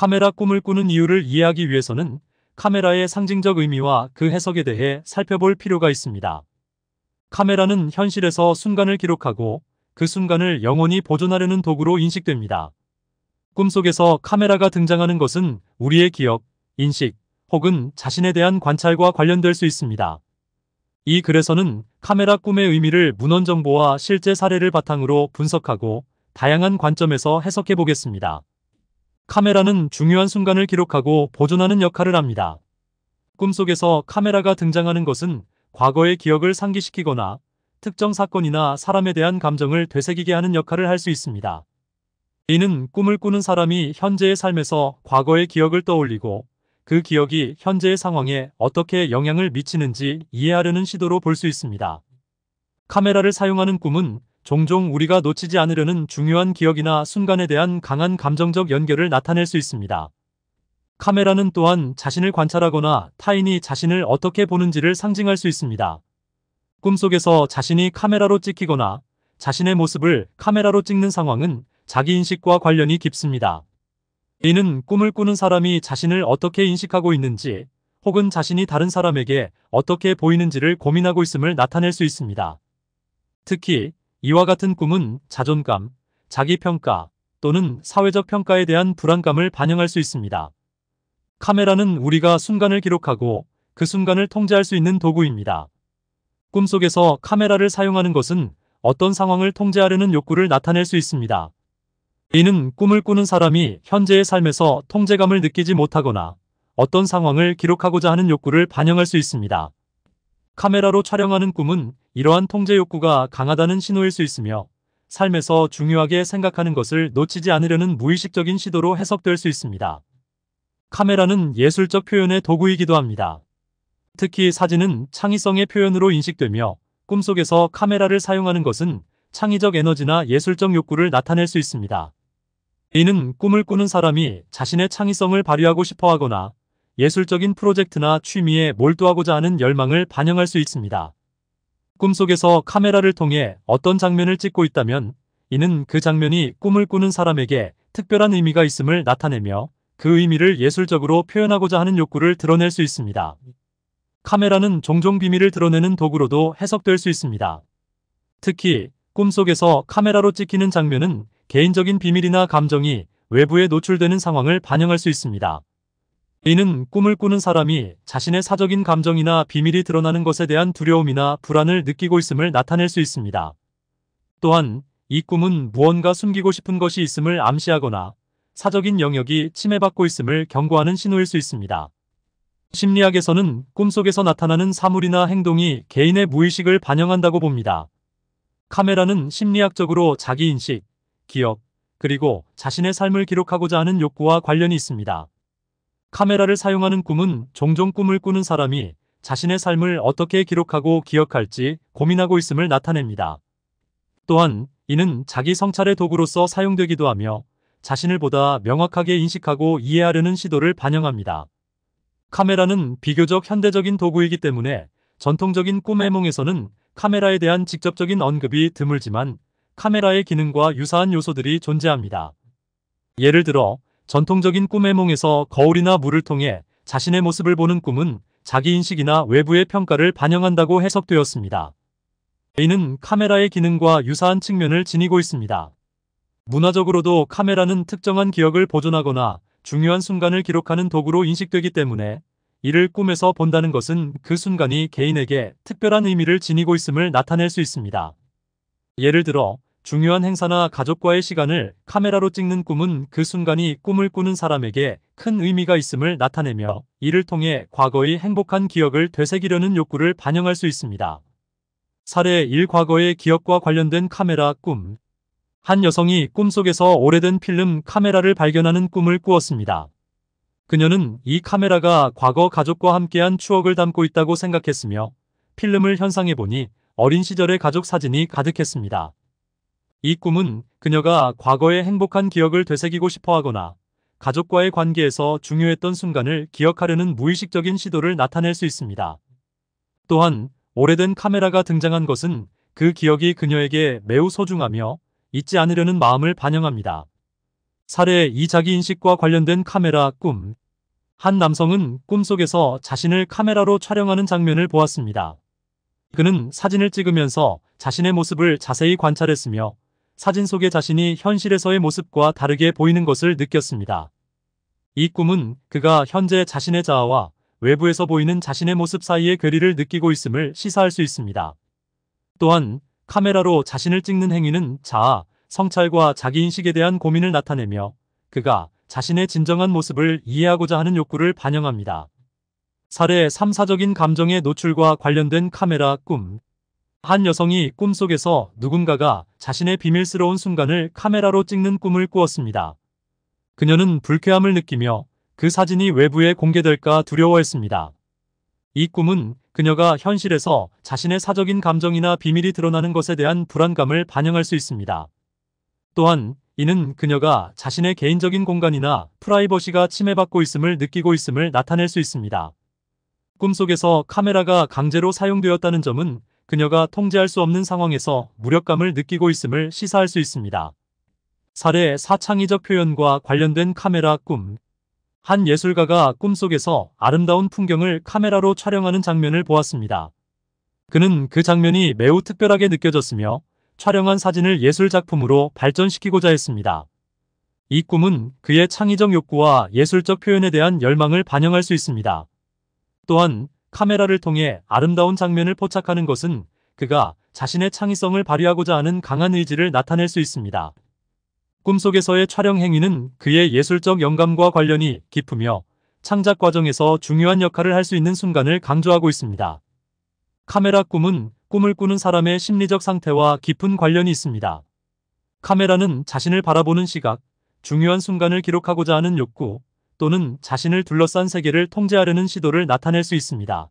카메라 꿈을 꾸는 이유를 이해하기 위해서는 카메라의 상징적 의미와 그 해석에 대해 살펴볼 필요가 있습니다. 카메라는 현실에서 순간을 기록하고 그 순간을 영원히 보존하려는 도구로 인식됩니다. 꿈속에서 카메라가 등장하는 것은 우리의 기억, 인식, 혹은 자신에 대한 관찰과 관련될 수 있습니다. 이 글에서는 카메라 꿈의 의미를 문헌 정보와 실제 사례를 바탕으로 분석하고 다양한 관점에서 해석해 보겠습니다. 카메라는 중요한 순간을 기록하고 보존하는 역할을 합니다. 꿈속에서 카메라가 등장하는 것은 과거의 기억을 상기시키거나 특정 사건이나 사람에 대한 감정을 되새기게 하는 역할을 할 수 있습니다. 이는 꿈을 꾸는 사람이 현재의 삶에서 과거의 기억을 떠올리고 그 기억이 현재의 상황에 어떻게 영향을 미치는지 이해하려는 시도로 볼 수 있습니다. 카메라를 사용하는 꿈은 종종 우리가 놓치지 않으려는 중요한 기억이나 순간에 대한 강한 감정적 연결을 나타낼 수 있습니다. 카메라는 또한 자신을 관찰하거나 타인이 자신을 어떻게 보는지를 상징할 수 있습니다. 꿈속에서 자신이 카메라로 찍히거나 자신의 모습을 카메라로 찍는 상황은 자기 인식과 관련이 깊습니다. 이는 꿈을 꾸는 사람이 자신을 어떻게 인식하고 있는지 혹은 자신이 다른 사람에게 어떻게 보이는지를 고민하고 있음을 나타낼 수 있습니다. 특히 이와 같은 꿈은 자존감, 자기평가 또는 사회적 평가에 대한 불안감을 반영할 수 있습니다. 카메라는 우리가 순간을 기록하고 그 순간을 통제할 수 있는 도구입니다. 꿈속에서 카메라를 사용하는 것은 어떤 상황을 통제하려는 욕구를 나타낼 수 있습니다. 이는 꿈을 꾸는 사람이 현재의 삶에서 통제감을 느끼지 못하거나 어떤 상황을 기록하고자 하는 욕구를 반영할 수 있습니다. 카메라로 촬영하는 꿈은 이러한 통제 욕구가 강하다는 신호일 수 있으며 삶에서 중요하게 생각하는 것을 놓치지 않으려는 무의식적인 시도로 해석될 수 있습니다. 카메라는 예술적 표현의 도구이기도 합니다. 특히 사진은 창의성의 표현으로 인식되며 꿈속에서 카메라를 사용하는 것은 창의적 에너지나 예술적 욕구를 나타낼 수 있습니다. 이는 꿈을 꾸는 사람이 자신의 창의성을 발휘하고 싶어 하거나 예술적인 프로젝트나 취미에 몰두하고자 하는 열망을 반영할 수 있습니다. 꿈속에서 카메라를 통해 어떤 장면을 찍고 있다면 이는 그 장면이 꿈을 꾸는 사람에게 특별한 의미가 있음을 나타내며 그 의미를 예술적으로 표현하고자 하는 욕구를 드러낼 수 있습니다. 카메라는 종종 비밀을 드러내는 도구로도 해석될 수 있습니다. 특히 꿈속에서 카메라로 찍히는 장면은 개인적인 비밀이나 감정이 외부에 노출되는 상황을 반영할 수 있습니다. 이는 꿈을 꾸는 사람이 자신의 사적인 감정이나 비밀이 드러나는 것에 대한 두려움이나 불안을 느끼고 있음을 나타낼 수 있습니다. 또한 이 꿈은 무언가 숨기고 싶은 것이 있음을 암시하거나 사적인 영역이 침해받고 있음을 경고하는 신호일 수 있습니다. 심리학에서는 꿈속에서 나타나는 사물이나 행동이 개인의 무의식을 반영한다고 봅니다. 카메라는 심리학적으로 자기 인식, 기억, 그리고 자신의 삶을 기록하고자 하는 욕구와 관련이 있습니다. 카메라를 사용하는 꿈은 종종 꿈을 꾸는 사람이 자신의 삶을 어떻게 기록하고 기억할지 고민하고 있음을 나타냅니다. 또한 이는 자기 성찰의 도구로서 사용되기도 하며 자신을 보다 명확하게 인식하고 이해하려는 시도를 반영합니다. 카메라는 비교적 현대적인 도구이기 때문에 전통적인 꿈 해몽에서는 카메라에 대한 직접적인 언급이 드물지만 카메라의 기능과 유사한 요소들이 존재합니다. 예를 들어 전통적인 꿈의 몽에서 거울이나 물을 통해 자신의 모습을 보는 꿈은 자기인식이나 외부의 평가를 반영한다고 해석되었습니다. 이는 카메라의 기능과 유사한 측면을 지니고 있습니다. 문화적으로도 카메라는 특정한 기억을 보존하거나 중요한 순간을 기록하는 도구로 인식되기 때문에 이를 꿈에서 본다는 것은 그 순간이 개인에게 특별한 의미를 지니고 있음을 나타낼 수 있습니다. 예를 들어 중요한 행사나 가족과의 시간을 카메라로 찍는 꿈은 그 순간이 꿈을 꾸는 사람에게 큰 의미가 있음을 나타내며 이를 통해 과거의 행복한 기억을 되새기려는 욕구를 반영할 수 있습니다. 사례 1 과거의 기억과 관련된 카메라 꿈 한 여성이 꿈속에서 오래된 필름 카메라를 발견하는 꿈을 꾸었습니다. 그녀는 이 카메라가 과거 가족과 함께한 추억을 담고 있다고 생각했으며 필름을 현상해보니 어린 시절의 가족 사진이 가득했습니다. 이 꿈은 그녀가 과거의 행복한 기억을 되새기고 싶어 하거나 가족과의 관계에서 중요했던 순간을 기억하려는 무의식적인 시도를 나타낼 수 있습니다. 또한 오래된 카메라가 등장한 것은 그 기억이 그녀에게 매우 소중하며 잊지 않으려는 마음을 반영합니다. 사례 이 자기인식과 관련된 카메라 꿈. 한 남성은 꿈속에서 자신을 카메라로 촬영하는 장면을 보았습니다. 그는 사진을 찍으면서 자신의 모습을 자세히 관찰했으며 사진 속의 자신이 현실에서의 모습과 다르게 보이는 것을 느꼈습니다. 이 꿈은 그가 현재 자신의 자아와 외부에서 보이는 자신의 모습 사이의 괴리를 느끼고 있음을 시사할 수 있습니다. 또한 카메라로 자신을 찍는 행위는 자아, 성찰과 자기인식에 대한 고민을 나타내며 그가 자신의 진정한 모습을 이해하고자 하는 욕구를 반영합니다. 사례 3사적인 감정의 노출과 관련된 카메라 꿈한 여성이 꿈속에서 누군가가 자신의 비밀스러운 순간을 카메라로 찍는 꿈을 꾸었습니다. 그녀는 불쾌함을 느끼며 그 사진이 외부에 공개될까 두려워했습니다. 이 꿈은 그녀가 현실에서 자신의 사적인 감정이나 비밀이 드러나는 것에 대한 불안감을 반영할 수 있습니다. 또한 이는 그녀가 자신의 개인적인 공간이나 프라이버시가 침해받고 있음을 느끼고 있음을 나타낼 수 있습니다. 꿈속에서 카메라가 강제로 사용되었다는 점은 그녀가 통제할 수 없는 상황에서 무력감을 느끼고 있음을 시사할 수 있습니다. 사례 사창의적 표현과 관련된 카메라 꿈 한 예술가가 꿈속에서 아름다운 풍경을 카메라로 촬영하는 장면을 보았습니다. 그는 그 장면이 매우 특별하게 느껴졌으며 촬영한 사진을 예술작품으로 발전시키고자 했습니다. 이 꿈은 그의 창의적 욕구와 예술적 표현에 대한 열망을 반영할 수 있습니다. 또한 카메라를 통해 아름다운 장면을 포착하는 것은 그가 자신의 창의성을 발휘하고자 하는 강한 의지를 나타낼 수 있습니다. 꿈속에서의 촬영 행위는 그의 예술적 영감과 관련이 깊으며 창작 과정에서 중요한 역할을 할 수 있는 순간을 강조하고 있습니다. 카메라 꿈은 꿈을 꾸는 사람의 심리적 상태와 깊은 관련이 있습니다. 카메라는 자신을 바라보는 시각, 중요한 순간을 기록하고자 하는 욕구, 또는 자신을 둘러싼 세계를 통제하려는 시도를 나타낼 수 있습니다.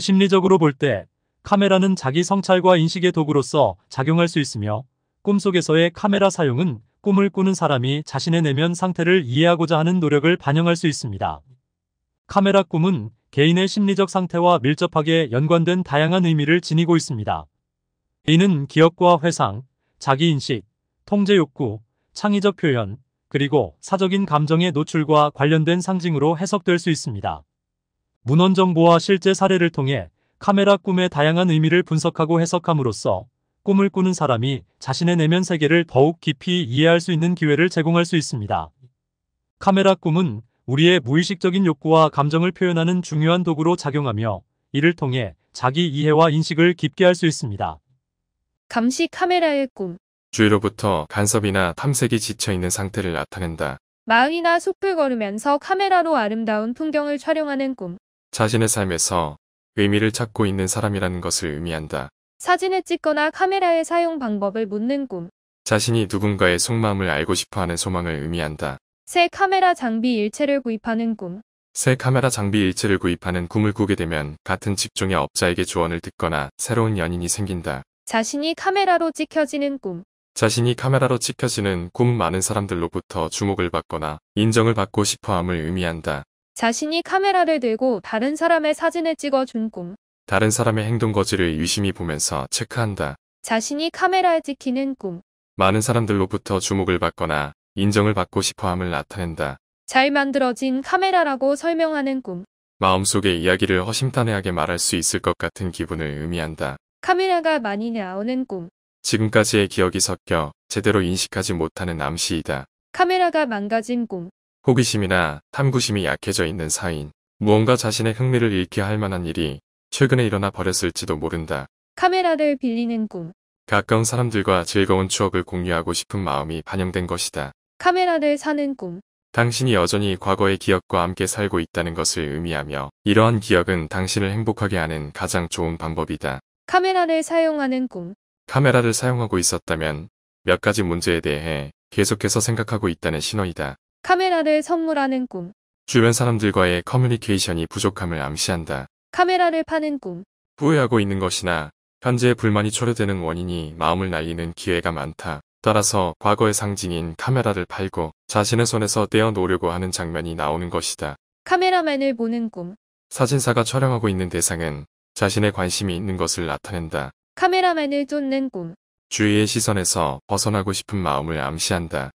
심리적으로 볼 때 카메라는 자기 성찰과 인식의 도구로서 작용할 수 있으며 꿈속에서의 카메라 사용은 꿈을 꾸는 사람이 자신의 내면 상태를 이해하고자 하는 노력을 반영할 수 있습니다. 카메라 꿈은 개인의 심리적 상태와 밀접하게 연관된 다양한 의미를 지니고 있습니다. 이는 기억과 회상, 자기인식, 통제욕구, 창의적 표현, 그리고 사적인 감정의 노출과 관련된 상징으로 해석될 수 있습니다. 문헌 정보와 실제 사례를 통해 카메라 꿈의 다양한 의미를 분석하고 해석함으로써 꿈을 꾸는 사람이 자신의 내면 세계를 더욱 깊이 이해할 수 있는 기회를 제공할 수 있습니다. 카메라 꿈은 우리의 무의식적인 욕구와 감정을 표현하는 중요한 도구로 작용하며 이를 통해 자기 이해와 인식을 깊게 할 수 있습니다. 감시 카메라의 꿈 주위로부터 간섭이나 탐색이 지쳐있는 상태를 나타낸다. 마을이나 숲을 걸으면서 카메라로 아름다운 풍경을 촬영하는 꿈. 자신의 삶에서 의미를 찾고 있는 사람이라는 것을 의미한다. 사진을 찍거나 카메라의 사용 방법을 묻는 꿈. 자신이 누군가의 속마음을 알고 싶어하는 소망을 의미한다. 새 카메라 장비 일체를 구입하는 꿈. 새 카메라 장비 일체를 구입하는 꿈을 꾸게 되면 같은 직종의 업자에게 조언을 듣거나 새로운 연인이 생긴다. 자신이 카메라로 찍혀지는 꿈. 자신이 카메라로 찍혀지는 꿈 많은 사람들로부터 주목을 받거나 인정을 받고 싶어함을 의미한다. 자신이 카메라를 들고 다른 사람의 사진을 찍어준 꿈. 다른 사람의 행동 거지를 유심히 보면서 체크한다. 자신이 카메라에 찍히는 꿈. 많은 사람들로부터 주목을 받거나 인정을 받고 싶어함을 나타낸다. 잘 만들어진 카메라라고 설명하는 꿈. 마음속의 이야기를 허심탄회하게 말할 수 있을 것 같은 기분을 의미한다. 카메라가 많이 나오는 꿈. 지금까지의 기억이 섞여 제대로 인식하지 못하는 암시이다. 카메라가 망가진 꿈. 호기심이나 탐구심이 약해져 있는 사인. 무언가 자신의 흥미를 잃게 할 만한 일이 최근에 일어나 버렸을지도 모른다. 카메라를 빌리는 꿈. 가까운 사람들과 즐거운 추억을 공유하고 싶은 마음이 반영된 것이다. 카메라를 사는 꿈. 당신이 여전히 과거의 기억과 함께 살고 있다는 것을 의미하며 이러한 기억은 당신을 행복하게 하는 가장 좋은 방법이다. 카메라를 사용하는 꿈. 카메라를 사용하고 있었다면 몇 가지 문제에 대해 계속해서 생각하고 있다는 신호이다. 카메라를 선물하는 꿈. 주변 사람들과의 커뮤니케이션이 부족함을 암시한다. 카메라를 파는 꿈. 후회하고 있는 것이나 현재의 불만이 초래되는 원인이 마음을 날리는 기회가 많다. 따라서 과거의 상징인 카메라를 팔고 자신의 손에서 떼어 놓으려고 하는 장면이 나오는 것이다. 카메라맨을 보는 꿈. 사진사가 촬영하고 있는 대상은 자신의 관심이 있는 것을 나타낸다. 카메라맨을 쫓는 꿈. 주위의 시선에서 벗어나고 싶은 마음을 암시한다.